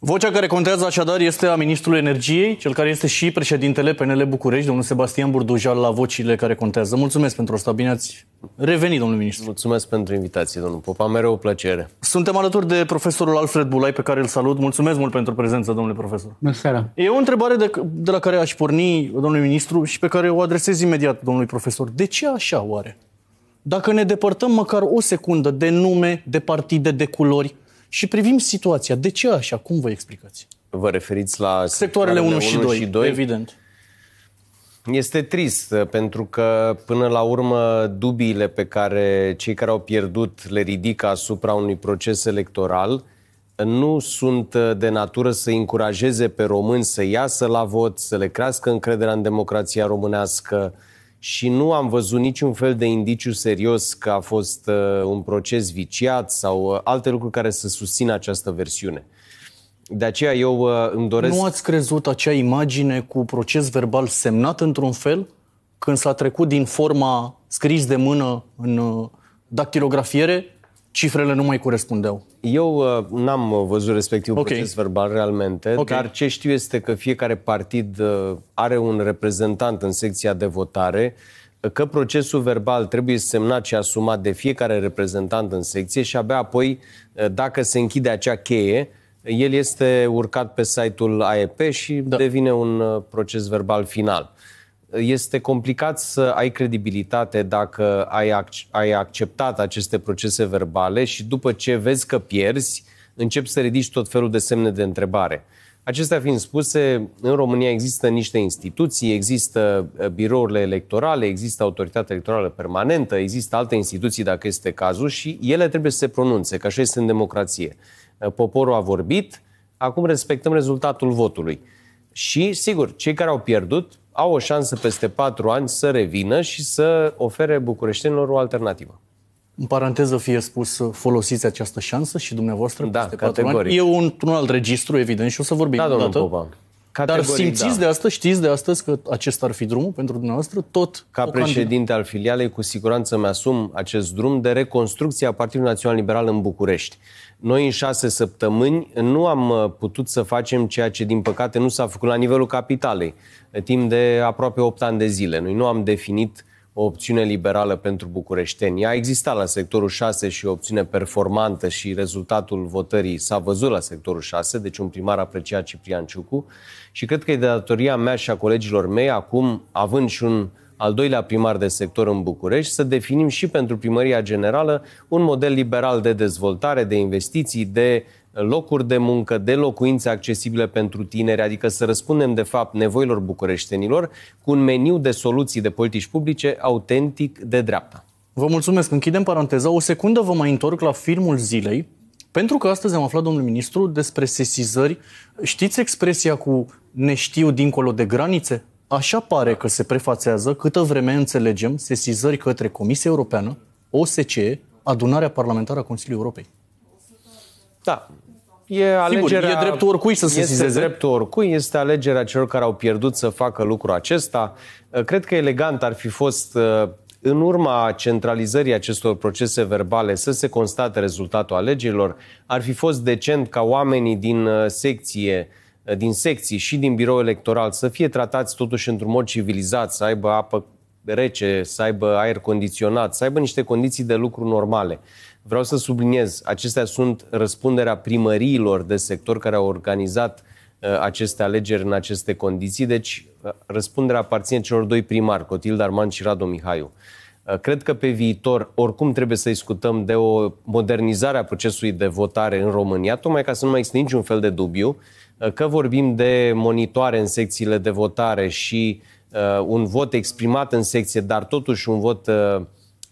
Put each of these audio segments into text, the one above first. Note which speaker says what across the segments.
Speaker 1: Vocea care contează așadar este a ministrului energiei, cel care este și președintele PNL București, domnul Sebastian Burduja, la vocile care contează. Mulțumesc pentru asta, bine ați revenit, domnul ministru. Mulțumesc pentru invitație, domnul Popa, mereu o plăcere. Suntem alături de profesorul Alfred Bulai, pe care îl salut. Mulțumesc mult pentru prezență, domnule profesor. Bună seara. E o întrebare de, de la care aș porni, domnul ministru, și pe care o adresez imediat domnului profesor. De ce așa oare? Dacă ne depărtăm măcar o secundă de nume, de partide, de culori, și privim situația. De ce așa? Cum vă
Speaker 2: explicați? Vă referiți la sectoarele 1 și 2, și 2? evident. Este trist uh, pentru că până la urmă dubiile pe care cei care au pierdut le ridică asupra unui proces electoral uh, nu sunt uh, de natură să încurajeze pe români să iasă la vot, să le crească încrederea în democrația românească, și nu am văzut niciun fel de indiciu serios că a fost uh, un proces viciat sau uh, alte lucruri care să susțină această versiune. De aceea eu uh, îmi doresc... Nu ați
Speaker 1: crezut acea imagine cu proces verbal semnat într-un fel când s-a trecut din forma scris de mână în uh,
Speaker 2: dactilografiere cifrele nu mai
Speaker 1: corespundeau.
Speaker 2: Eu uh, n-am uh, văzut respectiv okay. proces verbal realmente, okay. dar ce știu este că fiecare partid uh, are un reprezentant în secția de votare, uh, că procesul verbal trebuie semnat și asumat de fiecare reprezentant în secție și abia apoi, uh, dacă se închide acea cheie, el este urcat pe site-ul AEP și da. devine un proces verbal final este complicat să ai credibilitate dacă ai, ac- ai acceptat aceste procese verbale și după ce vezi că pierzi, începi să ridici tot felul de semne de întrebare. Acestea fiind spuse, în România există niște instituții, există birourile electorale, există autoritatea electorală permanentă, există alte instituții dacă este cazul și ele trebuie să se pronunțe, că așa este în democrație. Poporul a vorbit, acum respectăm rezultatul votului. Și, sigur, cei care au pierdut au o șansă peste patru ani să revină și să ofere bucureștenilor o alternativă. În
Speaker 1: paranteză fie spus, folosiți această șansă și dumneavoastră da, peste categoric. patru ani. E
Speaker 2: un, un alt registru, evident, și o să vorbim da, o dată. Popa. Dar simțiți da. de
Speaker 1: asta, știți de astăzi că acesta ar fi drumul pentru dumneavoastră? Tot
Speaker 2: Ca președinte candidat. al filialei, cu siguranță mă asum acest drum de reconstrucție a Partidului Național Liberal în București. Noi în șase săptămâni nu am uh, putut să facem ceea ce, din păcate, nu s-a făcut la nivelul capitalei, timp de aproape 8 ani de zile. Noi nu am definit o opțiune liberală pentru bucureșteni. Ea existat la sectorul 6 și o opțiune performantă și rezultatul votării s-a văzut la sectorul 6, deci un primar apreciat Ciprian Ciucu și cred că e de datoria mea și a colegilor mei acum, având și un al doilea primar de sector în București, să definim și pentru primăria generală un model liberal de dezvoltare, de investiții, de uh, locuri de muncă, de locuințe accesibile pentru tineri, adică să răspundem de fapt nevoilor bucureștenilor cu un meniu de soluții de politici publice autentic de dreapta.
Speaker 1: Vă mulțumesc. Închidem paranteza. O secundă vă mai întorc la filmul zilei, pentru că astăzi am aflat, domnul ministru, despre sesizări. Știți expresia cu ne știu dincolo de granițe? Așa pare că se prefațează câtă vreme înțelegem sesizări către Comisia Europeană, OSCE, adunarea parlamentară a Consiliului Europei.
Speaker 3: Da, e alegerea... Sigur, e dreptul
Speaker 2: oricui să se Este dreptul oricui, este alegerea celor care au pierdut să facă lucrul acesta. Uh, cred că elegant ar fi fost uh, în urma centralizării acestor procese verbale să se constate rezultatul alegerilor, ar fi fost decent ca oamenii din uh, secție, din secții și din birou electoral să fie tratați totuși într-un mod civilizat, să aibă apă rece, să aibă aer condiționat, să aibă niște condiții de lucru normale. Vreau să subliniez, acestea sunt răspunderea primăriilor de sector care au organizat uh, aceste alegeri în aceste condiții, deci uh, răspunderea aparține celor doi primari, Cotil Darman și Radu Mihaiu. Uh, cred că pe viitor, oricum, trebuie să discutăm de o modernizare a procesului de votare în România, tocmai ca să nu mai există niciun fel de dubiu, că vorbim de monitoare în secțiile de votare și uh, un vot exprimat în secție, dar totuși un vot uh,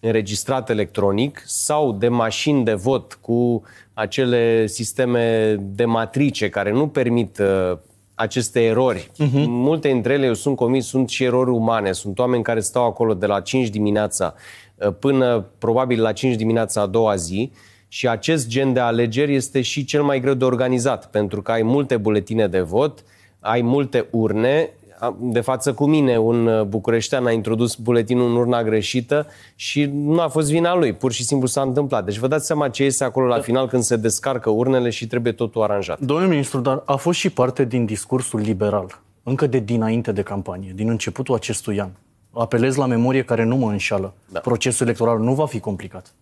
Speaker 2: înregistrat electronic sau de mașini de vot cu acele sisteme de matrice care nu permit uh, aceste erori. Uh-huh. Multe dintre ele, eu sunt convins, sunt și erori umane. Sunt oameni care stau acolo de la 5 dimineața uh, până probabil la 5 dimineața a doua zi și acest gen de alegeri este și cel mai greu de organizat pentru că ai multe buletine de vot, ai multe urne de față cu mine, un uh, bucureștean a introdus buletinul în urna greșită și nu a fost vina lui, pur și simplu s-a întâmplat. Deci vă dați seama ce este acolo la da. final când se descarcă urnele și trebuie totul aranjat. Domnul ministru, dar
Speaker 1: a fost și parte din discursul liberal, încă de dinainte de campanie, din începutul acestui an. Apelez la memorie care nu mă înșală. Da. Procesul electoral nu va fi complicat.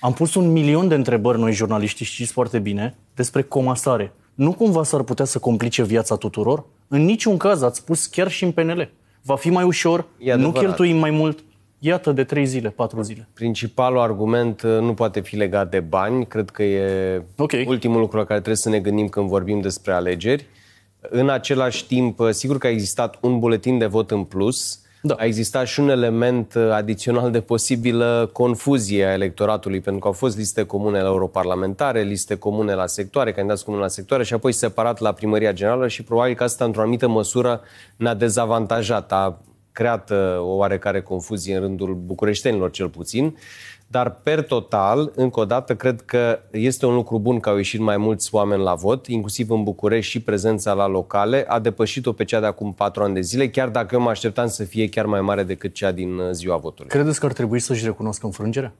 Speaker 1: Am pus un milion de întrebări noi jurnaliștii, știți foarte bine, despre comasare. Nu cumva s-ar putea să complice viața tuturor? În niciun caz ați spus chiar și în PNL. Va fi mai
Speaker 2: ușor, nu cheltuim mai mult. Iată de trei zile, patru zile. Principalul argument uh, nu poate fi legat de bani. Cred că e okay. ultimul lucru la care trebuie să ne gândim când vorbim despre alegeri. În același timp, uh, sigur că a existat un buletin de vot în plus da. A existat și un element uh, adițional de posibilă confuzie a electoratului, pentru că au fost liste comune la europarlamentare, liste comune la sectoare, candidați comune la sectoare și apoi separat la primăria generală și probabil că asta într-o anumită măsură ne-a dezavantajat, a creat uh, o oarecare confuzie în rândul bucureștenilor cel puțin. Dar, per total, încă o dată, cred că este un lucru bun că au ieșit mai mulți oameni la vot, inclusiv în București și prezența la locale. A depășit-o pe cea de acum patru ani de zile, chiar dacă eu mă așteptam să fie chiar mai mare decât cea din uh, ziua votului.
Speaker 1: Credeți că ar trebui să-și recunoască înfrângerea?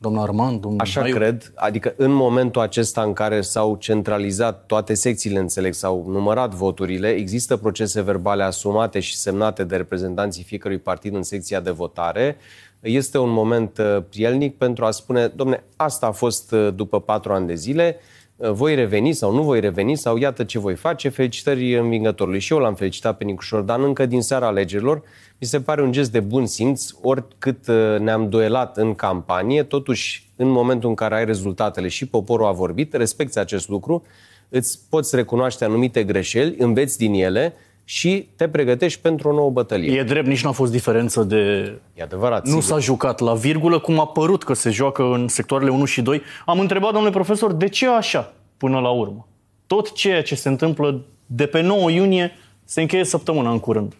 Speaker 1: domnul Armand,
Speaker 2: domnul Așa Maiu. cred, adică în momentul acesta în care s-au centralizat toate secțiile, înțeleg, s-au numărat voturile, există procese verbale asumate și semnate de reprezentanții fiecărui partid în secția de votare este un moment uh, prielnic pentru a spune, domne, asta a fost uh, după patru ani de zile, uh, voi reveni sau nu voi reveni sau iată ce voi face, felicitări învingătorului. Și eu l-am felicitat pe Nicușor Dan încă din seara alegerilor. Mi se pare un gest de bun simț, oricât ne-am duelat în campanie, totuși în momentul în care ai rezultatele și poporul a vorbit, respecti acest lucru, îți poți recunoaște anumite greșeli, înveți din ele și te pregătești pentru o nouă bătălie. E drept, nici
Speaker 1: nu a fost diferență de... E adevărat. Nu sigur. s-a jucat la virgulă, cum a părut că se joacă în sectoarele 1 și 2. Am întrebat, domnule profesor, de ce așa până la urmă? Tot ceea ce se întâmplă de pe 9 iunie se încheie săptămâna în curând.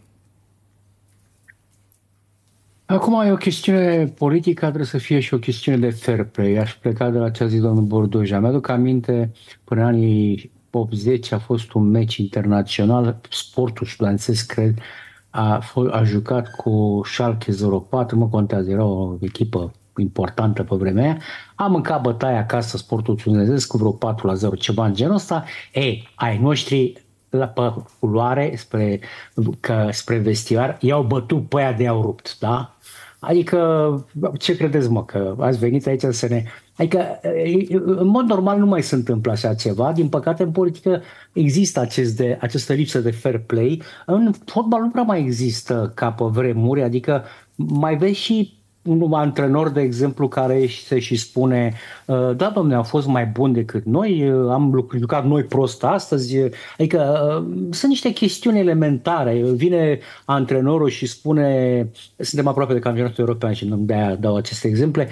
Speaker 3: Acum e o chestiune politică, trebuie să fie și o chestiune de fair play. Aș pleca de la ce a zis domnul Bordoja. Mi-aduc aminte până anii 80 a fost un meci internațional, sportul studențesc, cred, a, a jucat cu Schalke 04, mă contează, era o echipă importantă pe vremea aia. Am mâncat bătaia acasă sportul tunezesc cu vreo 4 la 0, ceva în genul ăsta. Ei, ai noștri la pe culoare spre, că, spre vestiar, i-au bătut pe aia de i-au rupt, da? Adică, ce credeți mă, că ați venit aici să ne... Adică, în mod normal nu mai se întâmplă așa ceva. Din păcate, în politică există acest de, această lipsă de fair play. În fotbal nu prea mai există ca pe vremuri, adică mai vezi și un antrenor, de exemplu, care se și spune ă, da, domne, am fost mai bun decât noi, ă, am jucat noi prost astăzi. Adică ă, sunt niște chestiuni elementare. Vine antrenorul și spune, suntem aproape de campionatul european și de dau aceste exemple,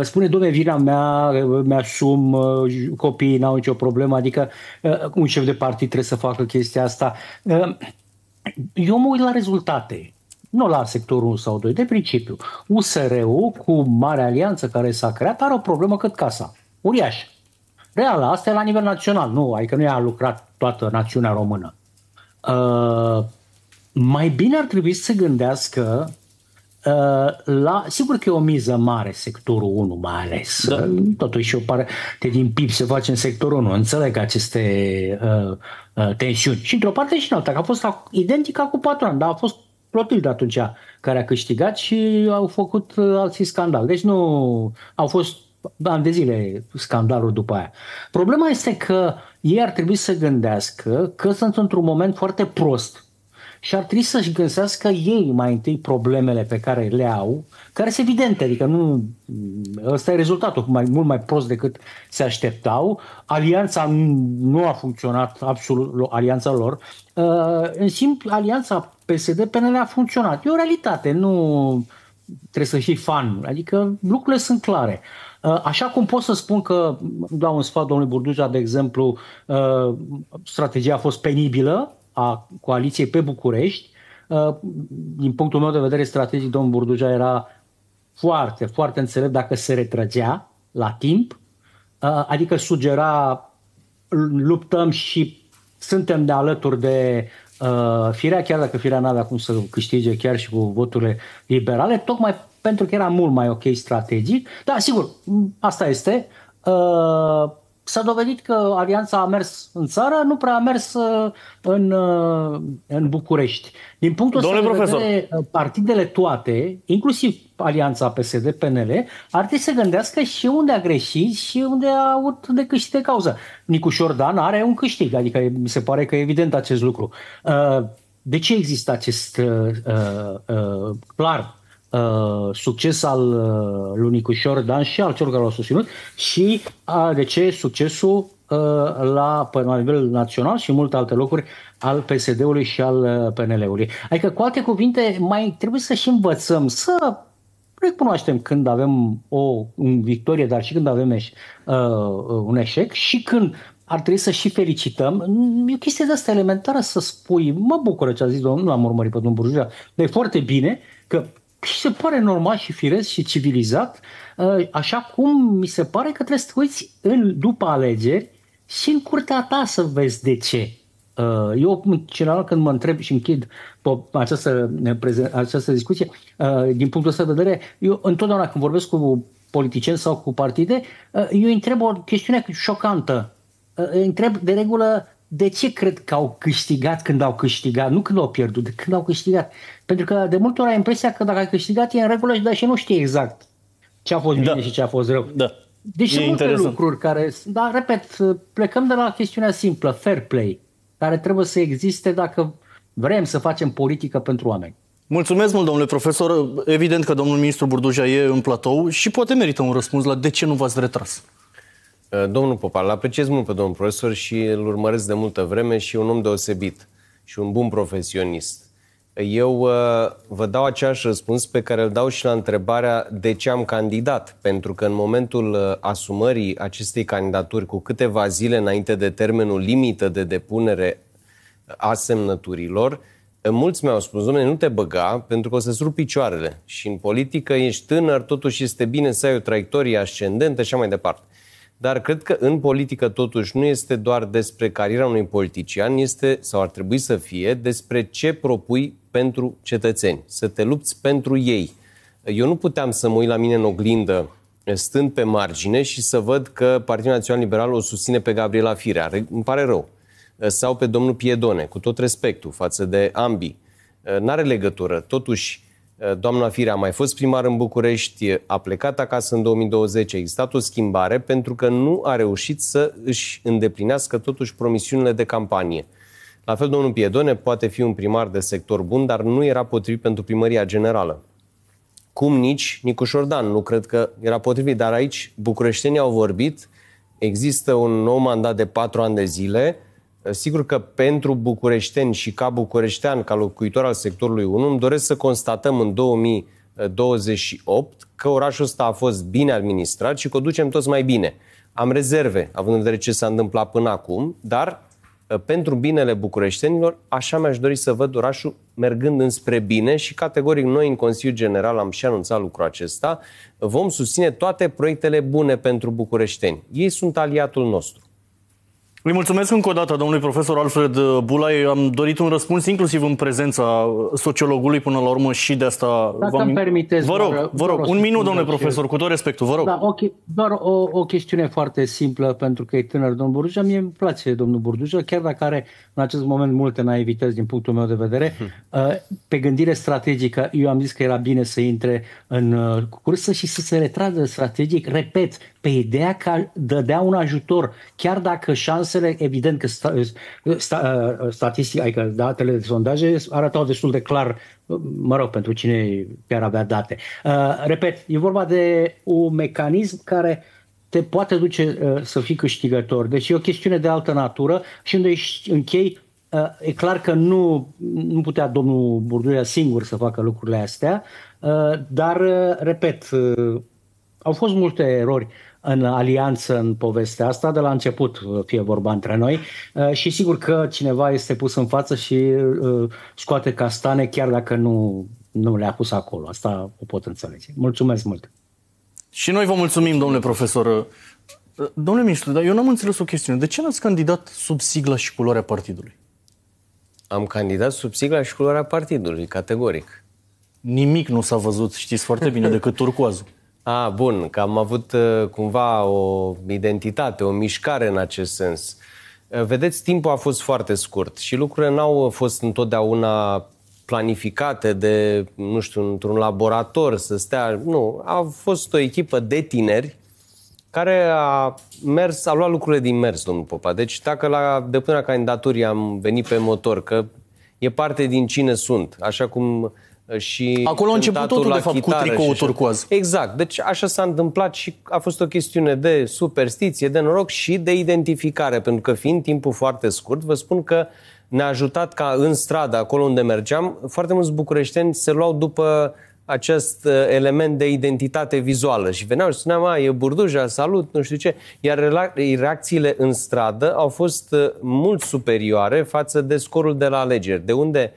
Speaker 3: spune, domne, vina mea, mi-asum, copiii n-au nicio problemă, adică un șef de partid trebuie să facă chestia asta. Eu mă uit la rezultate nu la sectorul 1 sau 2, de principiu. USR-ul cu mare alianță care s-a creat are o problemă cât casa, Uriaș. Reală, asta e la nivel național, nu, adică nu i-a lucrat toată națiunea română. Uh, mai bine ar trebui să se gândească uh, la, sigur că e o miză mare sectorul 1 mai ales. Da. Totuși o pare. Te din pip se face în sectorul 1. Înțeleg aceste uh, uh, tensiuni. Și într-o parte și în alta, că a fost identică cu patru ani, dar a fost Plotild atunci, care a câștigat și au făcut uh, alții scandal. Deci nu au fost ani de zile scandalul după aia. Problema este că ei ar trebui să gândească că sunt într-un moment foarte prost și ar trebui să-și găsească ei mai întâi problemele pe care le au, care sunt evidente, adică nu, ăsta e rezultatul, mai, mult mai prost decât se așteptau. Alianța nu a funcționat absolut, alianța lor. Uh, în simplu, alianța PSD-PNL a funcționat. E o realitate, nu trebuie să fii fan, adică lucrurile sunt clare. Uh, așa cum pot să spun că, dau un sfat domnului Burduja, de exemplu, uh, strategia a fost penibilă, a coaliției pe București. Uh, din punctul meu de vedere strategic, domnul Burduja era foarte, foarte înțelept dacă se retrăgea la timp, uh, adică sugera luptăm și suntem de alături de uh, Firea, chiar dacă Firea n-avea cum să câștige chiar și cu voturile liberale, tocmai pentru că era mult mai ok strategic. Da, sigur, asta este. Uh, S-a dovedit că alianța a mers în țară, nu prea a mers uh, în, uh, în București. Din punctul ăsta de vedere, uh, partidele toate, inclusiv alianța PSD-PNL, ar trebui să gândească și unde a greșit și unde a avut de câștig de cauză. Nicu Șordan are un câștig, adică mi se pare că e evident acest lucru. De ce există acest uh, uh, clar Uh, succes al uh, lui Nicușor Dan și al celor care l-au susținut și uh, de ce succesul la, la nivel național și multe alte locuri al PSD-ului și al PNL-ului. Adică, cu alte cuvinte, mai trebuie să și învățăm să recunoaștem când avem o victorie, dar și când avem eș- uh, un eșec și când ar trebui să și felicităm. E o chestie de asta elementară să spui, mă bucură ce a zis domnul, nu am urmărit pe domnul Burjuia, dar e foarte bine că și deci se pare normal și firesc și civilizat, uh, așa cum mi se pare că trebuie să te uiți în, după alegeri și în curtea ta să vezi de ce. Uh, eu, în general, când mă întreb și închid această, această discuție, uh, din punctul ăsta de vedere, eu întotdeauna când vorbesc cu politicieni sau cu partide, eu întreb o chestiune șocantă. Întreb de regulă de ce cred că au câștigat când au câștigat, nu când au pierdut, de când au câștigat. Pentru că de multe ori ai impresia că dacă ai câștigat e în regulă, dar și nu știi exact ce a fost da. bine da. și ce a fost rău. Da. Deci e multe interesant. lucruri care... Dar, repet, plecăm de la chestiunea simplă, fair play, care trebuie să existe dacă vrem să facem politică pentru oameni. Mulțumesc mult,
Speaker 1: domnule profesor. Evident că domnul ministru Burduja e în platou și poate merită un răspuns la de ce nu v-ați
Speaker 2: retras. Eh, domnul îl apreciez mult pe domnul profesor și îl urmăresc de multă vreme și un om deosebit și un bun profesionist. Eu eh, vă dau același răspuns pe care îl dau și la întrebarea de ce am candidat, pentru că în momentul eh, asumării acestei candidaturi, cu câteva zile înainte de termenul limită de depunere a semnăturilor, mulți mi-au spus, domnule, nu te băga pentru că o să-ți rup picioarele și în politică ești tânăr, totuși este bine să ai o traiectorie ascendentă și așa mai departe. Dar cred că în politică totuși nu este doar despre cariera unui politician, este sau ar trebui să fie despre ce propui pentru cetățeni, să te lupți pentru ei. Eu nu puteam să mă uit la mine în oglindă stând pe margine și să văd că Partidul Național Liberal o susține pe Gabriela Firea. Îmi pare rău. Sau pe domnul Piedone, cu tot respectul față de ambii. N-are legătură. Totuși, Eh, doamna Firea a mai fost primar în București, a plecat acasă în 2020, a existat o schimbare pentru că nu a reușit să își îndeplinească totuși promisiunile de campanie. La fel, domnul Piedone poate fi un primar de sector bun, dar nu era potrivit pentru primăria generală. Cum nici Nicu Șordan, nu cred că era potrivit, dar aici bucureștenii au vorbit, există un nou mandat de patru ani de zile, Sigur că pentru bucureșteni și ca bucureștean, ca locuitor al sectorului 1, îmi doresc să constatăm în 2028 că orașul ăsta a fost bine administrat și că o ducem toți mai bine. Am rezerve, având în vedere ce s-a întâmplat până acum, dar uh, pentru binele bucureștenilor, așa mi-aș dori să văd orașul mergând înspre bine și categoric noi în Consiliul General am și anunțat lucrul acesta, vom susține toate proiectele bune pentru bucureșteni. Ei sunt aliatul nostru. Îi mulțumesc încă o dată domnului profesor
Speaker 1: Alfred uh, Bulai. Am dorit un răspuns inclusiv în prezența uh, sociologului până la urmă și de asta... Dacă îmi permiteți... Vă rog, vă rog, un minut, domnule profesor, cu tot respectul, vă rog.
Speaker 3: Da, okay. Doar o, o chestiune foarte simplă, pentru că e tânăr domnul Burduja. Mie îmi place domnul Burduja, chiar dacă are în acest moment multe naivități din punctul meu de vedere. Hmm. Uh, pe gândire strategică, eu am zis că era bine să intre în cursă și să se retragă strategic, repet, pe ideea că dădea un ajutor, chiar dacă șansele, evident că sta, sta, ă, statistic, adică datele de sondaje arătau destul de clar, mă rog, pentru cine chiar avea date. Uh, repet, e vorba de un mecanism care te poate duce uh, să fii câștigător. Deci e o chestiune de altă natură și unde închei Uh, e clar că nu, nu putea domnul Burduia singur să facă lucrurile astea, uh, dar, uh, repet, au fost multe erori în alianță în povestea asta, de la început uh, fie vorba între noi uh, și sigur că cineva este pus în față și uh, scoate castane chiar dacă nu, nu le-a pus acolo. Asta o pot înțelege. Mulțumesc mult!
Speaker 1: Și noi vă mulțumim, domnule profesor. Domnule ministru, dar eu n-am înțeles o chestiune. De ce n-ați candidat sub sigla și culoarea partidului?
Speaker 2: Am candidat sub sigla și culoarea partidului, categoric. Nimic nu s-a văzut, știți foarte bine, decât turcoazul. A, bun, că am avut uh, cumva o identitate, o mișcare în acest sens. Uh, vedeți, timpul a fost foarte scurt și lucrurile n-au uh, fost întotdeauna planificate de, nu știu, într-un laborator să stea. Nu, a fost o echipă de tineri care a mers, a luat lucrurile din mers, domnul Popa. Deci dacă la depunerea candidaturii am venit pe motor, că e parte din cine sunt, așa cum și Acolo a început totul, de fapt, cu tricoul turcoaz. Exact. Deci așa s-a întâmplat și a fost o chestiune de superstiție, de noroc și de identificare, pentru că fiind timpul foarte scurt, vă spun că ne-a ajutat ca în stradă, acolo unde mergeam, foarte mulți bucureșteni se luau după acest uh, element de identitate vizuală și veneau și spuneam, e burduja, salut, nu știu ce, iar reacțiile în stradă au fost uh, mult superioare față de scorul de la alegeri, de unde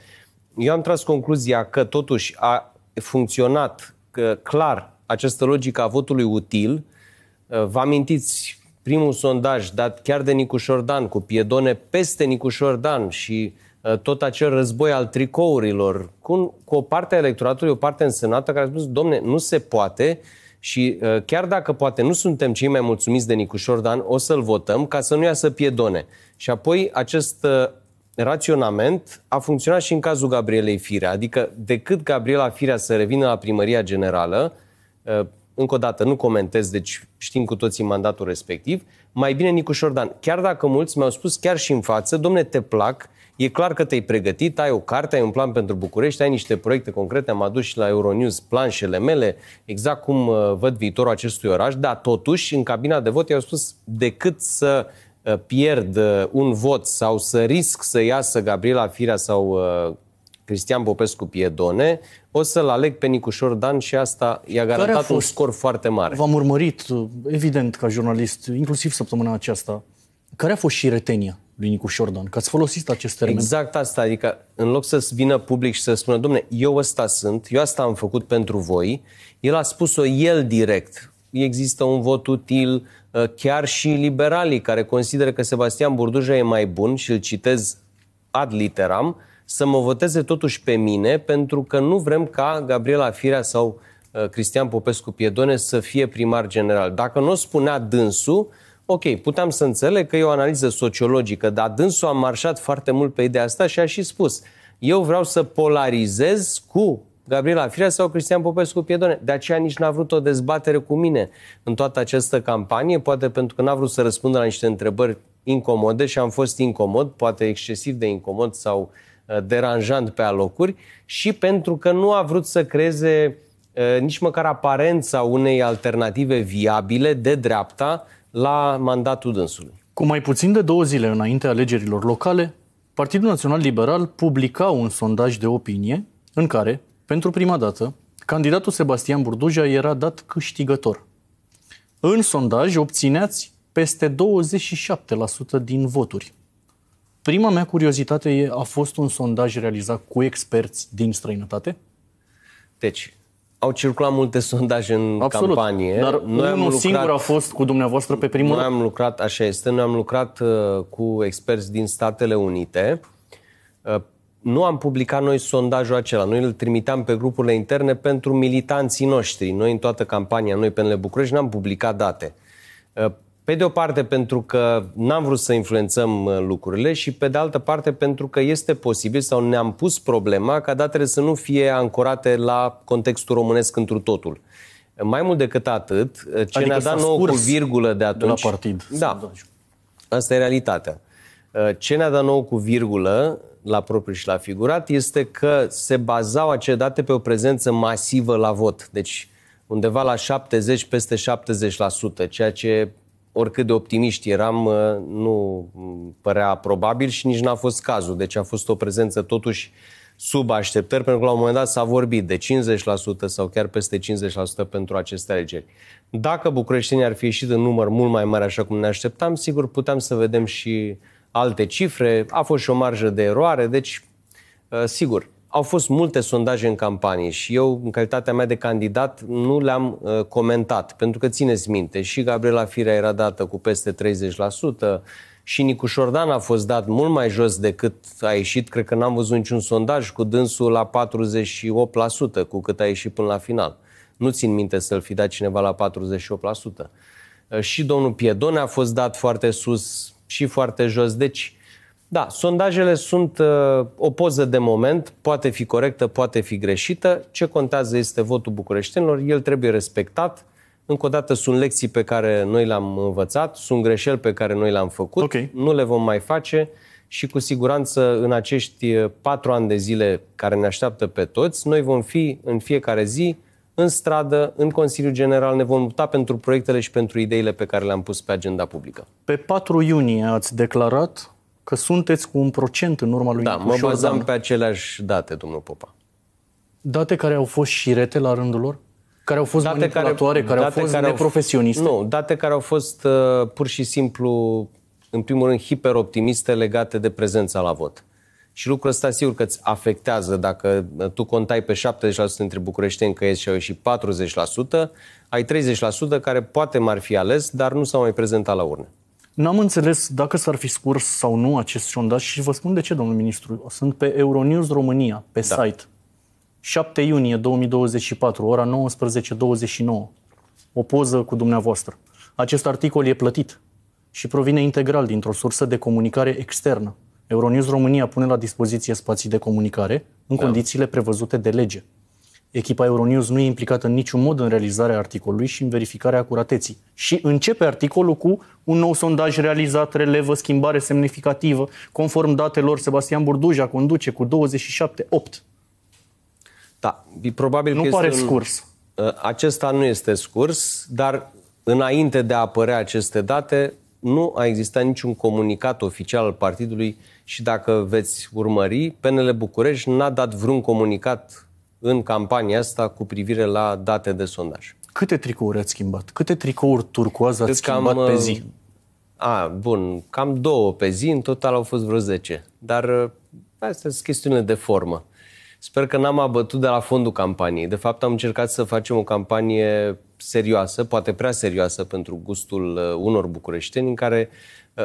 Speaker 2: eu am tras concluzia că totuși a funcționat că, clar această logică a votului util. Uh, vă amintiți primul sondaj dat chiar de Nicușor Dan cu piedone peste Nicușor Dan și uh, tot acel război al tricourilor, cu, cu o parte a electoratului, o parte însemnată care a spus, domne, nu se poate și uh, chiar dacă poate nu suntem cei mai mulțumiți de Nicușor Dan, o să-l votăm ca să nu iasă piedone. Și apoi acest raționament a funcționat și în cazul Gabrielei Firea. Adică, decât Gabriela Firea să revină la primăria generală, uh, încă o dată nu comentez, deci știm cu toții mandatul respectiv, mai bine Nicu Șordan. Chiar dacă mulți mi-au spus chiar și în față, domne, te plac, e clar că te-ai pregătit, ai o carte, ai un plan pentru București, ai niște proiecte concrete, am adus și la Euronews planșele mele, exact cum uh, văd viitorul acestui oraș, dar totuși, în cabina de vot, i-au spus, decât să uh, Uh, pierd uh, un vot sau să risc să iasă Gabriela Firea sau uh, Cristian Popescu Piedone, o să-l aleg pe Nicușor Dan și asta i-a garantat fost, un scor foarte mare.
Speaker 1: V-am urmărit, evident, ca jurnalist, inclusiv săptămâna aceasta. Care a fost și retenia lui Nicușor Dan? Că ați folosit
Speaker 2: acest termen. Exact asta, adică în loc să vină public și să spună, domne, eu ăsta sunt, eu asta am făcut pentru voi, el a spus-o el direct. Există un vot util, Uh, chiar și liberalii care consideră că Sebastian Burduja e mai bun și îl citez ad literam, să mă voteze totuși pe mine, pentru că nu vrem ca Gabriela Firea sau uh, Cristian Popescu Piedone să fie primar general. Dacă nu o spunea dânsul, ok, puteam să înțeleg că e o analiză sociologică, dar dânsul a marșat foarte mult pe ideea asta și a și spus eu vreau să polarizez cu Gabriela Firea sau Cristian Popescu Piedone. De aceea nici n-a vrut o dezbatere cu mine în toată această campanie, poate pentru că n-a vrut să răspundă la niște întrebări incomode și am fost incomod, poate excesiv de incomod sau uh, deranjant pe alocuri și pentru că nu a vrut să creeze uh, nici măcar aparența unei alternative viabile de dreapta la mandatul dânsului. Cu mai puțin de două zile înainte alegerilor locale,
Speaker 1: Partidul Național Liberal publica un sondaj de opinie în care pentru prima dată, candidatul Sebastian Burduja era dat câștigător. În sondaj obțineați peste 27% din voturi. Prima mea curiozitate a fost un sondaj realizat cu experți din străinătate.
Speaker 2: Deci, au circulat multe sondaje în Absolut. campanie. Dar noi unul am lucrat, singur a fost cu dumneavoastră pe primul Noi am lucrat, așa este, noi am lucrat uh, cu experți din Statele Unite uh, nu am publicat noi sondajul acela. Noi îl trimiteam pe grupurile interne pentru militanții noștri. Noi în toată campania, noi pe PNL București, n-am publicat date. Uh, pe de o parte pentru că n-am vrut să influențăm uh, lucrurile și pe de altă parte pentru că este posibil sau ne-am pus problema ca datele să nu fie ancorate la contextul românesc întru totul. Uh, mai mult decât atât, ce adică ne-a dat nouă cu virgulă de atunci... De la partid. Da, asta e realitatea. Ce ne-a dat nouă cu virgulă la propriu și la figurat, este că se bazau acele date pe o prezență masivă la vot. Deci undeva la 70, peste 70%, ceea ce oricât de optimiști eram, uh, nu părea probabil și nici n-a fost cazul. Deci a fost o prezență totuși sub așteptări, pentru că la un moment dat s-a vorbit de 50% sau chiar peste 50% pentru aceste alegeri. Dacă bucureștenii ar fi ieșit în număr mult mai mare, așa cum ne așteptam, sigur puteam să vedem și uh, alte cifre, a fost și o marjă de eroare, deci, uh, sigur, au fost multe sondaje în campanie și eu, în calitatea mea de candidat, nu le-am uh, comentat, pentru că țineți minte, și Gabriela Firea era dată cu peste 30%, și Nicu Șordan a fost dat mult mai jos decât a ieșit, cred că n-am văzut niciun sondaj, cu dânsul la 48%, cu cât a ieșit până la final. Nu țin minte să-l fi dat cineva la 48%. Uh, și domnul Piedone a fost dat foarte sus, și foarte jos. Deci, da, sondajele sunt uh, o poză de moment, poate fi corectă, poate fi greșită. Ce contează este votul bucureștenilor, el trebuie respectat. Încă o dată sunt lecții pe care noi le-am învățat, sunt greșeli pe care noi le-am făcut, okay. nu le vom mai face și cu siguranță în acești uh, patru ani de zile care ne așteaptă pe toți, noi vom fi în fiecare zi în stradă, în Consiliul General, ne vom lupta pentru proiectele și pentru ideile pe care le-am pus pe agenda publică.
Speaker 1: Pe 4 iunie ați declarat că sunteți cu un procent în urma lui Da, Nicușor mă bazam pe
Speaker 2: aceleași date, domnul Popa.
Speaker 1: Date care au fost șirete la rândul lor? Care au fost date manipulatoare, care, care au fost care neprofesioniste?
Speaker 2: Au, nu, date care au fost uh, pur și simplu, în primul rând, hiperoptimiste legate de prezența la vot. Uh, și lucrul ăsta sigur că îți afectează. Dacă uh, tu contai pe 70% dintre bucureșteni că ești și au ieșit 40%, ai 30% care poate m-ar fi ales, dar nu s-au mai prezentat la urne.
Speaker 1: N-am înțeles dacă s-ar fi scurs sau nu acest sondaj și vă spun de ce, domnul ministru. Sunt pe Euronews România,
Speaker 2: pe da. site. 7 iunie
Speaker 1: 2024, ora 19.29. O poză cu dumneavoastră. Acest articol e plătit și provine integral dintr-o sursă de comunicare externă. Euronews România pune la dispoziție spații de comunicare în da. condițiile prevăzute de lege. Echipa Euronews nu e implicată în niciun mod în realizarea articolului și în verificarea acurateții. Și începe articolul cu un nou sondaj realizat, relevă schimbare semnificativă. Conform datelor, Sebastian Burduja conduce cu 27-8.
Speaker 2: Da, probabil nu că pare este scurs. Un, ă, acesta nu este scurs, dar înainte de a apărea aceste date, nu a existat niciun comunicat oficial al partidului uh, și dacă veți urmări, PNL București n-a dat vreun comunicat în campania asta cu privire la date de sondaj.
Speaker 1: Câte tricouri ați schimbat? Câte tricouri turcoaz ați schimbat cam, pe uh, zi?
Speaker 2: A, bun, cam două pe zi, în total au fost vreo 10. Dar uh, astea sunt chestiune de formă. Sper că n-am abătut de la fondul campaniei. De fapt, am încercat să facem o campanie serioasă, poate prea serioasă pentru gustul uh, unor bucureșteni, în care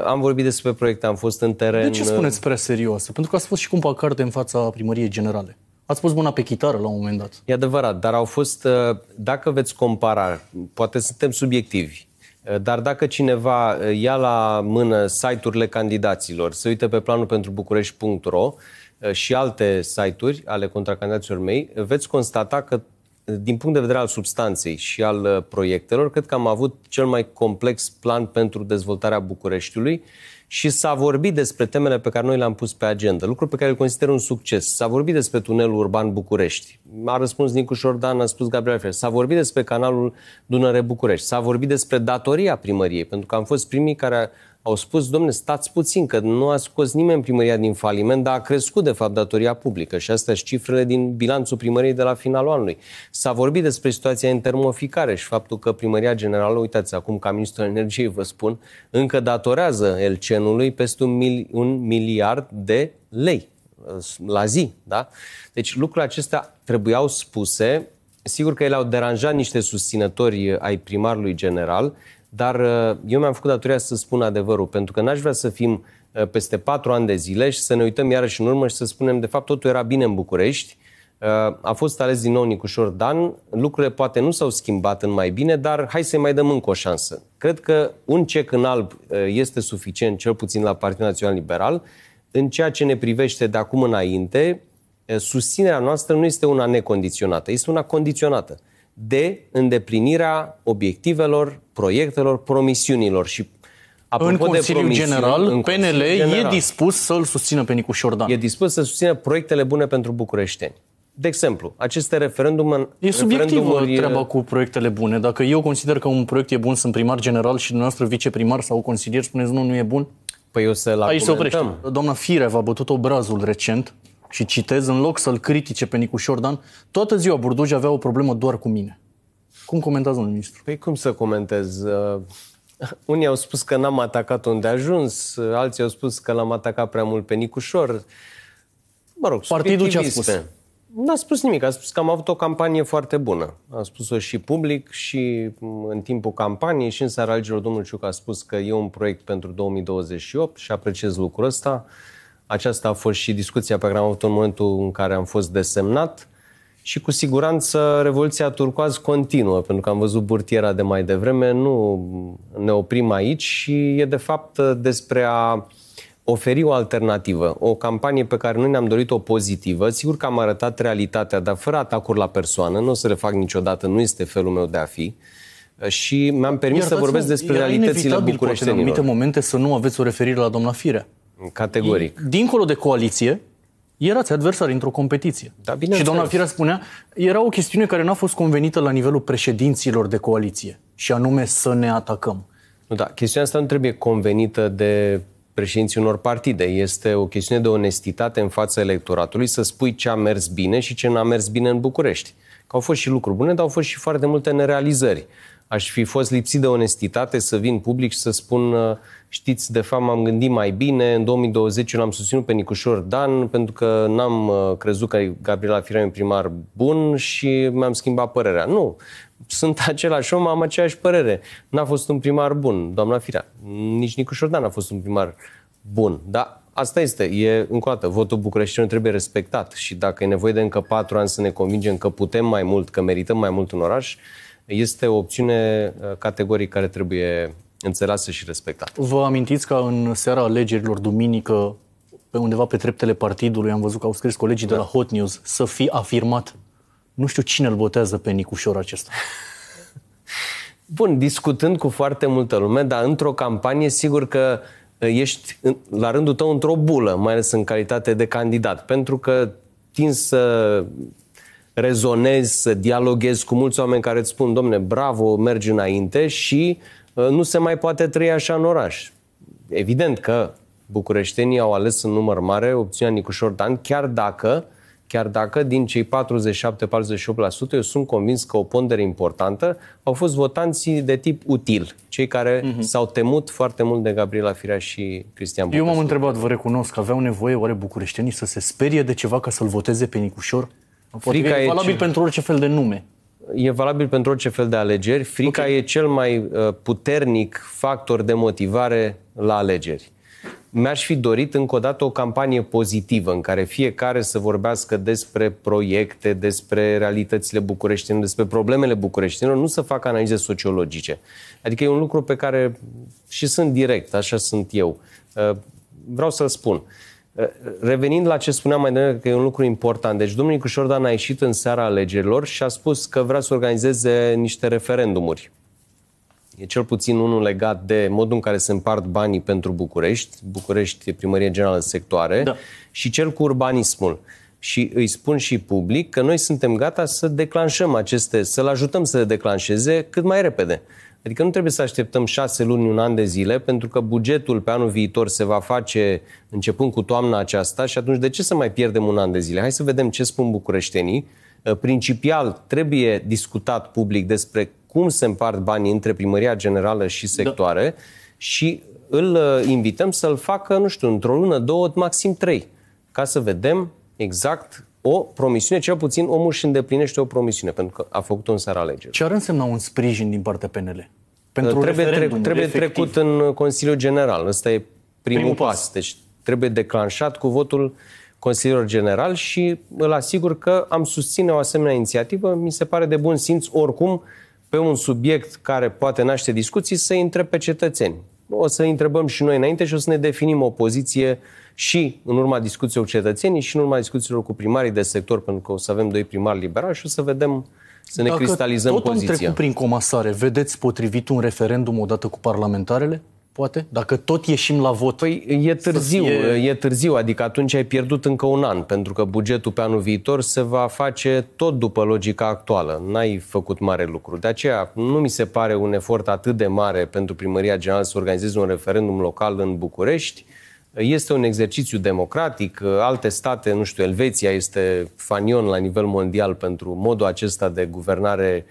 Speaker 2: am vorbit despre proiecte, am fost în teren... De ce uh, spuneți
Speaker 1: prea serios? Pentru că ați fost și cumpa carte în fața primăriei generale. Ați pus mâna pe chitară la un moment dat.
Speaker 2: E adevărat, dar au fost, uh, dacă veți compara, poate suntem subiectivi, uh, dar dacă cineva ia la mână site-urile candidaților, se uită pe planul pentru bucurești.ro și alte site-uri ale contracandidaților mei, veți constata că din punct de vedere al substanței și al uh, proiectelor, cred că am avut cel mai complex plan pentru dezvoltarea Bucureștiului și s-a vorbit despre temele pe care noi le-am pus pe agenda, lucruri pe care le consider un succes. S-a vorbit despre tunelul urban București, a răspuns Nicu Șordan, a spus Gabriel Fer, s-a vorbit despre canalul Dunăre București, s-a vorbit despre datoria primăriei, pentru că am fost primii care au spus, domnule, stați puțin, că nu a scos nimeni primăria din faliment, dar a crescut, de fapt, datoria publică. Și astea sunt cifrele din bilanțul primăriei de la finalul anului. S-a vorbit despre situația în termoficare și faptul că primăria generală, uitați, acum ca ministrul energiei vă spun, încă datorează Elcenului peste un, mil, un miliard de lei uh, la zi. Da? Deci lucrurile acestea trebuiau spuse Sigur că ele au deranjat niște susținători ai primarului general, dar uh, eu mi-am făcut datoria să spun adevărul, pentru că n-aș vrea să fim uh, peste patru ani de zile și să ne uităm iarăși în urmă și să spunem, de fapt, totul era bine în București, uh, a fost ales din nou Nicușor Dan, lucrurile poate nu s-au schimbat în mai bine, dar hai să-i mai dăm încă o șansă. Cred că un cec în alb este suficient, cel puțin la Partidul Național Liberal. În ceea ce ne privește de acum înainte, susținerea noastră nu este una necondiționată, este una condiționată de îndeplinirea obiectivelor, proiectelor, promisiunilor și Apropo în Consiliul de General, în Consiliul General, e dispus să-l susțină pe Nicu Șordan. E dispus să susțină proiectele bune pentru bucureșteni. De exemplu, aceste referendum... E subiectivă treaba cu proiectele bune. Dacă eu consider că un proiect e bun, sunt primar general și
Speaker 1: dumneavoastră viceprimar sau consilier, spuneți nu, nu e bun? Păi eu să-l Aici se oprește. Doamna Firea v-a bătut obrazul recent și citez, în loc să-l critique pe Nicu Șordan, toată ziua Burduja avea o problemă doar cu mine. Cum comentează domnul ministru?
Speaker 2: Păi cum să comentez? Uh, unii au spus că n-am atacat unde a ajuns, alții au spus că l-am atacat prea mult pe Nicușor. Mă rog, Partidul ce a spus? N-a spus nimic, a spus că am avut o campanie foarte bună. A spus-o și public și mm, în timpul campaniei și în seara algilor domnul Ciuc a spus că e un proiect pentru 2028 și apreciez lucrul ăsta. Uh, aceasta a fost și discuția pe care am avut-o în momentul în care am fost desemnat și cu siguranță Revoluția Turcoaz continuă, pentru că am văzut burtiera de mai devreme, nu ne oprim aici și e de fapt despre a oferi o alternativă, o campanie pe care noi ne-am dorit-o pozitivă. Sigur că am arătat realitatea, dar fără atacuri la persoană, nu o să le fac niciodată, nu este felul meu de a fi și mi-am permis Iar să vorbesc despre realitățile bucureștenilor. Era inevitabil, în anumite
Speaker 1: momente, să nu aveți o referire la doamna Firea. Categoric. Dincolo de coaliție, erați adversari într-o competiție. Da, bine și doamna Firea spunea, era o chestiune care n-a fost convenită la nivelul președinților de coaliție, și anume să ne atacăm.
Speaker 2: Nu, da, chestiunea asta nu trebuie convenită de președinții unor partide. Este o chestiune de onestitate în fața electoratului să spui ce a mers bine și ce n-a mers bine în București. Că au fost și lucruri bune, dar au fost și foarte multe nerealizări aș fi fost lipsit de onestitate să vin public și să spun ă, știți, de fapt m-am gândit mai bine, în 2020 eu l-am susținut pe Nicușor Dan pentru că n-am ă, crezut că Gabriela Firea e un primar bun și mi-am schimbat părerea. Nu, sunt același om, am aceeași părere. N-a fost un primar bun, doamna Firea. Nici Nicușor Dan n-a fost un primar bun, dar asta este, e încă o dată, votul bucureștian trebuie respectat și dacă e nevoie de încă patru ani să ne convingem că putem mai mult, că merităm mai mult un oraș, este o opțiune uh, categoric care trebuie înțeleasă și respectată.
Speaker 1: Vă amintiți că în seara alegerilor, duminică, pe undeva pe treptele partidului, am văzut că au scris colegii da. de la Hot News să fi afirmat. Nu știu cine îl
Speaker 2: botează pe Nicușor acesta. Bun, discutând cu foarte multă lume, dar într-o campanie, sigur că uh, ești la rândul tău într-o bulă, mai ales în calitate de candidat, pentru că tin să rezonezi, să dialoghezi cu mulți oameni care îți spun, domne, bravo, mergi înainte și uh, nu se mai poate trăi așa în oraș. Evident că bucureștenii au ales în număr mare opțiunea Nicușor Dan, chiar dacă, chiar dacă din cei 47-48%, eu sunt convins că o pondere importantă au fost votanții de tip util, cei care uh-huh. s-au temut foarte mult de Gabriela Firea și Cristian București.
Speaker 1: Eu m-am întrebat, vă recunosc, că aveau nevoie oare bucureștenii să se sperie de ceva ca să-l voteze pe Nicușor?
Speaker 2: Frica e valabil ce...
Speaker 1: pentru orice fel de nume.
Speaker 2: E valabil pentru orice fel de alegeri. Frica okay. e cel mai uh, puternic factor de motivare la alegeri. Mi-aș fi dorit încă o dată o campanie pozitivă în care fiecare să vorbească despre proiecte, despre realitățile bucureștinilor, despre problemele bucureștinilor, nu să facă analize sociologice. Adică e un lucru pe care și sunt direct, așa sunt eu. Uh, vreau să-l spun. Eh, revenind la ce spuneam mai devreme, că e un lucru important. Deci domnul Nicușor Dan a ieșit în seara alegerilor și a spus că vrea să organizeze niște referendumuri. E cel puțin unul legat de modul în care se împart banii pentru București. București e primărie generală sectoare. Da. Și cel cu urbanismul și îi spun și public că noi suntem gata să declanșăm aceste, să-l ajutăm să le declanșeze cât mai repede. Adică nu trebuie să așteptăm șase luni, un an de zile, pentru că bugetul pe anul viitor se va face începând cu toamna aceasta și atunci de ce să mai pierdem un an de zile? Hai să vedem ce spun bucureștenii. Uh, principial, trebuie discutat public despre cum se împart banii între primăria generală și da. sectoare da. și îl uh, invităm să-l facă, nu știu, într-o lună, două, maxim trei, ca să vedem exact o promisiune, cel puțin omul își îndeplinește o promisiune, pentru că a făcut-o în seara alegerilor.
Speaker 1: Ce ar însemna un sprijin din partea PNL? Pentru trebuie trec, trebuie trecut
Speaker 2: în Consiliul General. Ăsta e primul, primul pas. pas. Deci trebuie declanșat cu votul Consiliilor General și îl asigur că am susține o asemenea inițiativă. Mi se pare de bun simț, oricum, pe un subiect care poate naște discuții, să intre pe cetățeni. O să întrebăm și noi înainte și o să ne definim o poziție uh, și în urma discuțiilor cu cetățenii și în urma discuțiilor cu primarii de sector, pentru că o să avem doi primari liberali și o să vedem să ne Dacă cristalizăm tot poziția. tot am
Speaker 1: prin comasare, vedeți potrivit un referendum odată cu parlamentarele? poate? Dacă tot ieșim la vot. Păi e târziu, fie...
Speaker 2: e târziu, adică atunci ai pierdut încă un an, pentru că bugetul pe anul viitor se va face tot după logica actuală. N-ai făcut mare lucru. De aceea nu mi se pare un efort atât de mare pentru Primăria Generală să organizeze un referendum local în București. Este un exercițiu democratic. Alte state, nu știu, Elveția este fanion la nivel mondial pentru modul acesta de guvernare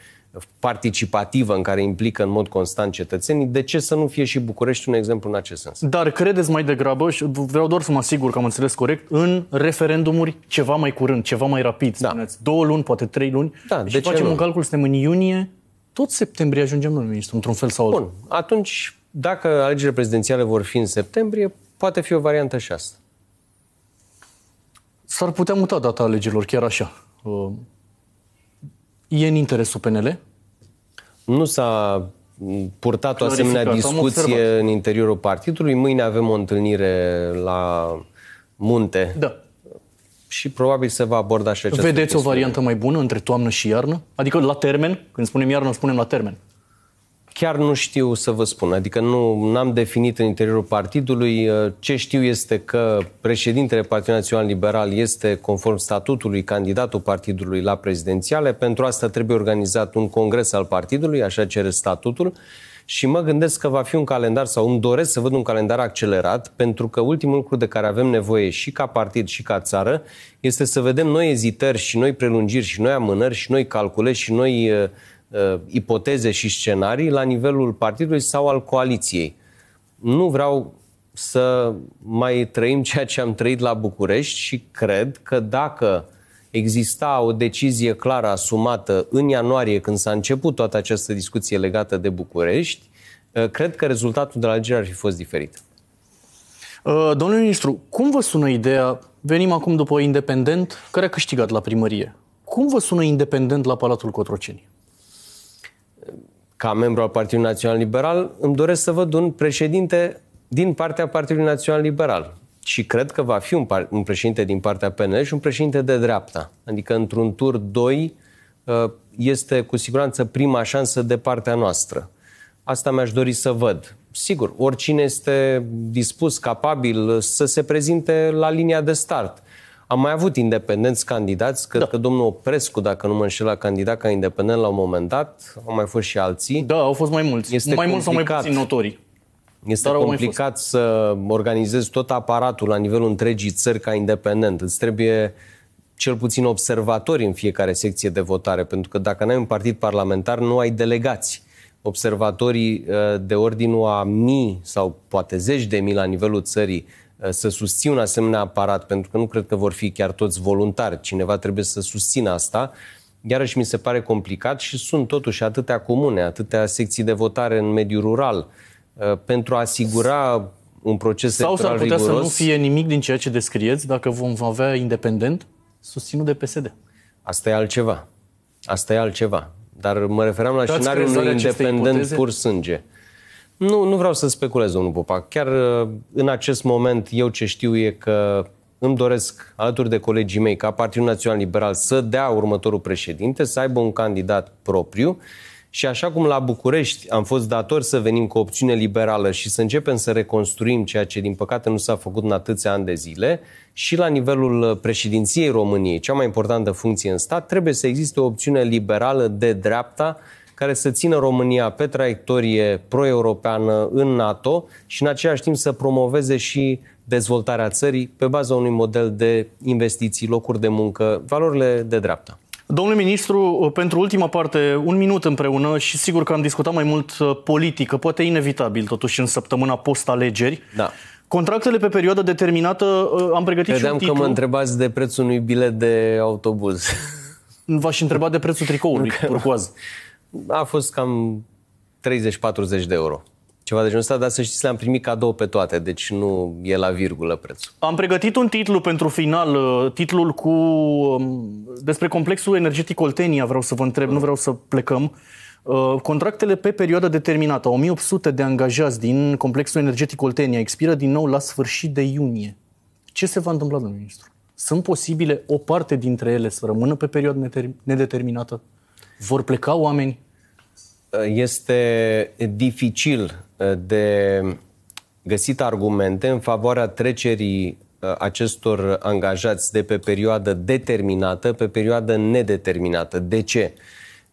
Speaker 2: participativă în care implică în mod constant cetățenii, de ce să nu fie și București un exemplu în acest sens?
Speaker 1: Dar credeți mai degrabă, și vreau doar să mă asigur că am înțeles corect, în referendumuri ceva mai curând, ceva mai rapid, da. spuneți, două luni, poate trei luni, da, și de facem ce un calcul, suntem în iunie, tot septembrie ajungem la ministru, într-un fel sau altul. Bun,
Speaker 2: atunci, dacă alegerile prezidențiale vor fi în septembrie, Poate fi o variantă și asta. S-ar putea muta
Speaker 1: data alegerilor chiar așa. Uh, e în interesul PNL?
Speaker 2: Nu s-a purtat o asemenea discuție în interiorul partidului. Mâine avem o întâlnire la munte. Da. Și probabil se va aborda și această Vedeți chestiune. o variantă
Speaker 1: mai bună între toamnă și iarnă?
Speaker 2: Adică la termen? Când spunem iarnă, spunem la termen chiar nu știu să vă spun. Adică nu am definit în interiorul partidului. Uh, ce știu este că președintele Partidului Național Liberal este, conform statutului, candidatul partidului la prezidențiale. Pentru asta trebuie organizat un congres al partidului, așa cere statutul. Și mă gândesc că va fi un calendar sau îmi doresc să văd un calendar accelerat, pentru că ultimul lucru de care avem nevoie și ca partid și ca țară este să vedem noi ezitări și noi prelungiri și noi amânări și noi calcule și noi uh, uh, ipoteze și scenarii la nivelul partidului sau al coaliției. Nu vreau să mai trăim ceea ce am trăit la București și cred că dacă exista o decizie clară asumată în ianuarie când s-a început toată această discuție legată de București, uh, cred că rezultatul de la alegeri ar fi fost diferit.
Speaker 1: Uh, domnule ministru, cum vă sună ideea, venim acum după independent, care a câștigat la primărie, cum vă sună independent la Palatul
Speaker 2: Cotroceni? ca membru al Partidului Național Liberal, îmi doresc să văd un președinte din partea Partidului Național Liberal. Și cred că va fi un, par- un președinte din partea PNL și un președinte de dreapta. Adică, într-un tur 2, ă, este cu siguranță prima șansă de partea noastră. Asta mi-aș dori să văd. Sigur, oricine este dispus, capabil să se prezinte la linia de start. Am mai avut independenți candidați, cred da. că domnul Oprescu, dacă nu mă înșel, a candidat ca independent la un moment dat, au mai fost și alții. Da, au fost mai mulți, este mai mulți sau mai puțin notori. Este Dar complicat să organizezi tot aparatul la nivelul întregii țări ca independent. Îți trebuie cel puțin observatori în fiecare secție de votare, pentru că dacă n-ai un partid parlamentar, nu ai delegați. Observatorii uh, de ordinul a mii sau poate zeci de mii la nivelul țării Eh, să susții un asemenea aparat, pentru că nu cred că vor fi chiar toți voluntari. Cineva trebuie să susțină asta. Iarăși mi se pare complicat și sunt totuși atâtea comune, atâtea secții de votare în mediul rural eh, pentru a asigura un proces Sau electoral Sau s-ar putea riguros, să nu fie nimic din ceea ce descrieți dacă vom avea independent susținut de PSD. Asta e altceva. Asta e altceva. Dar mă referam la scenariul unui independent pur sânge. Nu, nu vreau să speculez, domnul Popa. Chiar uh, în acest moment eu ce știu e că îmi doresc, alături de colegii mei, ca Partidul Național Liberal să dea următorul președinte, să aibă un candidat propriu și așa cum la București am fost datori să venim cu opțiune liberală și să începem să reconstruim ceea ce din păcate nu s-a făcut în atâția ani de zile, și la nivelul uh, președinției României, cea mai importantă funcție în stat, trebuie să existe o opțiune liberală de dreapta care să țină România pe traiectorie pro-europeană în NATO și în același timp să promoveze și dezvoltarea țării pe baza unui model de investiții, locuri de muncă, valorile de dreapta.
Speaker 1: Domnule ministru, pentru ultima parte, un minut împreună și sigur că am discutat mai mult uh, politică, poate inevitabil totuși în săptămâna post-alegeri. Da. Contractele pe perioadă determinată, uh, am pregătit Credeam și un titlu. că mă
Speaker 2: întrebați de prețul unui bilet de autobuz. V-aș întreba de prețul tricoului, turcoaz a fost cam 30-40 de euro. Ceva de genul ăsta, dar să știți, le-am primit cadou pe toate, deci nu e la virgulă prețul.
Speaker 1: Am pregătit un titlu pentru final, uh, titlul cu um, despre complexul energetic Oltenia, vreau să vă întreb, nu vreau să plecăm. Uh, contractele pe perioadă determinată, 1800 de angajați din complexul energetic Oltenia, expiră din nou la sfârșit de iunie. Ce se va întâmpla, domnul ministru? Sunt posibile o parte dintre ele să rămână pe perioadă nedeterminată?
Speaker 2: Vor pleca oameni? Este dificil uh, de găsit argumente în favoarea trecerii uh, acestor angajați de pe perioadă determinată pe perioadă nedeterminată. De ce?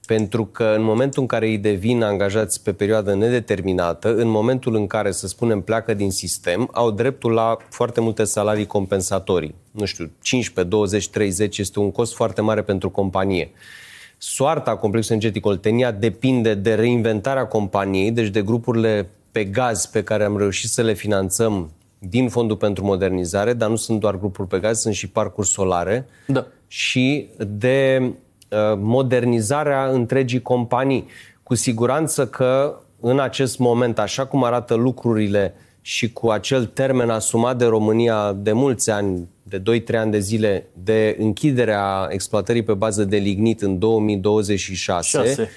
Speaker 2: Pentru că în momentul în care ei devin angajați pe perioadă nedeterminată, în momentul în care, să spunem, pleacă din sistem, au dreptul la foarte multe salarii compensatorii. Nu știu, 15, 20, 30 este un cost foarte mare pentru companie. Soarta complexului energetic Oltenia depinde de reinventarea companiei, deci de grupurile pe gaz pe care am reușit să le finanțăm din Fondul pentru Modernizare, dar nu sunt doar grupuri pe gaz, sunt și parcuri solare da. și de uh, modernizarea întregii companii. Cu siguranță că în acest moment, așa cum arată lucrurile și cu acel termen asumat de România de mulți ani, de 2-3 ani de zile, de închiderea exploatării pe bază de lignit în 2026, 6.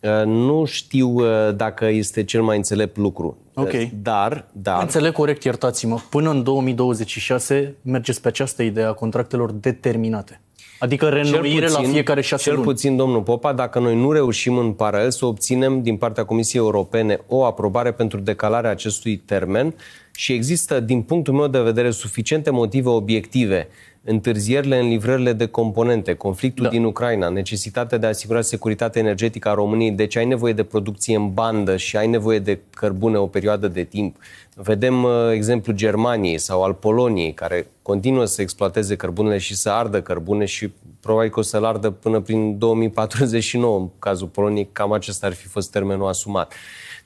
Speaker 2: Uh, nu știu uh, dacă este cel mai înțelept lucru. Ok. Uh, dar,
Speaker 1: dar... Înțeleg corect, iertați-mă, până în 2026 mergeți pe această idee a contractelor determinate.
Speaker 2: Adică renoire puțin, la fiecare șase Cel luni. puțin, domnul Popa, dacă noi nu reușim în paralel să obținem din partea Comisiei Europene o aprobare pentru decalarea acestui termen și există, din punctul meu de vedere, suficiente motive obiective întârzierile în livrările de componente, conflictul da. din Ucraina, necesitatea de a asigura securitatea energetică a României, deci ai nevoie de producție în bandă și ai nevoie de cărbune o perioadă de timp. Vedem uh, exemplul Germaniei sau al Poloniei, care continuă să exploateze cărbunele și să ardă cărbune și probabil că o să-l ardă până prin 2049, în cazul Poloniei, cam acesta ar fi fost termenul asumat.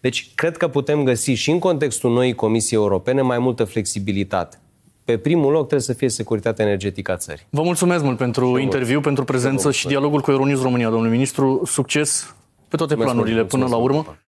Speaker 2: Deci, cred că putem găsi și în contextul noii Comisii Europene mai multă flexibilitate pe primul loc trebuie să fie securitatea energetică a țării.
Speaker 1: Vă mulțumesc mult pentru și interviu, pentru prezență și dialogul cu Euronews România, domnul ministru. Succes pe toate mulțumesc planurile mulțumesc până la urmă.